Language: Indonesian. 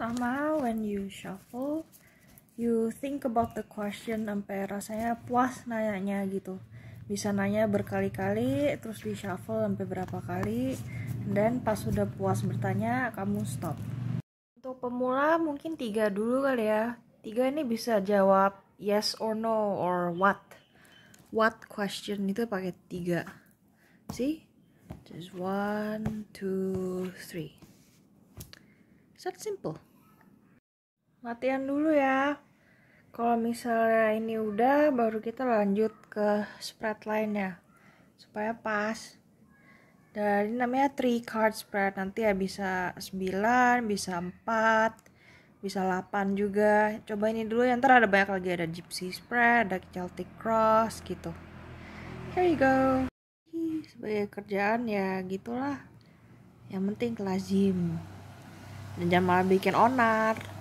pertama when you shuffle you think about the question sampai rasanya puas nanyanya gitu bisa nanya berkali-kali terus di shuffle sampai berapa kali dan pas sudah puas bertanya kamu stop untuk pemula mungkin tiga dulu kali ya tiga ini bisa jawab yes or no or what what question itu pakai tiga sih just one two three set simple. Latihan dulu ya. Kalau misalnya ini udah, baru kita lanjut ke spread lainnya. Supaya pas. Dan ini namanya 3 card spread. Nanti ya bisa 9, bisa 4, bisa 8 juga. Coba ini dulu ya, ntar ada banyak lagi. Ada gypsy spread, ada celtic cross gitu. Here you go. Sebagai kerjaan ya gitulah. Yang penting lazim dan jangan malah bikin onar